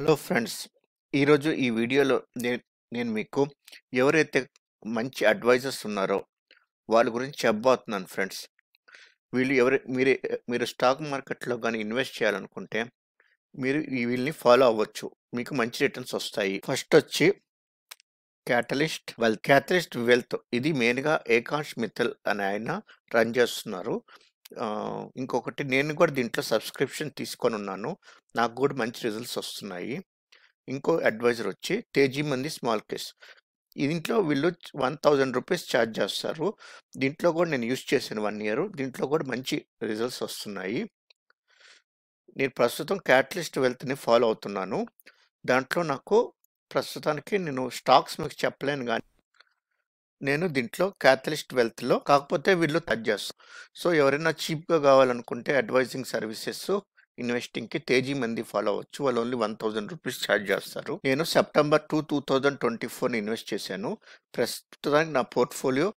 hello friends ఈరోజు ఈ వీడియోలో నేను నేను మీకు ఎవరైతే మంచి అడ్వైజర్స్ ఉన్నారో వాళ్ళ గురించి చెప్పబోతున్నాను ఫ్రెండ్స్ వీళ్ళు ఎవరు మీరు మీరు స్టాక్ మార్కెట్లో కానీ ఇన్వెస్ట్ చేయాలనుకుంటే మీరు వీళ్ళని ఫాలో అవ్వచ్చు మీకు మంచి రిటర్న్స్ వస్తాయి ఫస్ట్ వచ్చి క్యాటలిస్ట్ వెల్త్ క్యాటలిస్ట్ వెల్త్ ఇది మెయిన్గా ఏకాంష్ మిత్తల్ అనే ఆయన రన్ చేస్తున్నారు ఇంకొకటి నేను కూడా దీంట్లో సబ్స్క్రిప్షన్ తీసుకొని ఉన్నాను నాకు కూడా మంచి రిజల్ట్స్ వస్తున్నాయి ఇంకో అడ్వైజర్ వచ్చి తేజీ మంది స్మాల్ కేస్ దీంట్లో వీళ్ళు వన్ థౌజండ్ రూపీస్ ఛార్జ్ చేస్తారు దీంట్లో కూడా నేను యూజ్ చేశాను వన్ ఇయర్ దీంట్లో కూడా మంచి రిజల్ట్స్ వస్తున్నాయి నేను ప్రస్తుతం క్యాటలిస్ట్ వెల్త్ని ఫాలో అవుతున్నాను దాంట్లో నాకు ప్రస్తుతానికి నేను స్టాక్స్ మీకు చెప్పలేను కానీ నేను దీంట్లో క్యాథలిస్ట్ వెల్త్లో కాకపోతే వీళ్ళు తగ్ చేస్తాను సో ఎవరైనా చీప్గా కావాలనుకుంటే అడ్వైజింగ్ సర్వీసెస్ ఇన్వెస్టింగ్కి తేజీ మంది ఫాలో అవ్వచ్చు వాళ్ళు only one thousand rupees charge చేస్తారు నేను September two two thousand twenty ఫోర్ని ఇన్వెస్ట్ చేశాను ప్రస్తుతానికి నా పోర్ట్ఫోలియో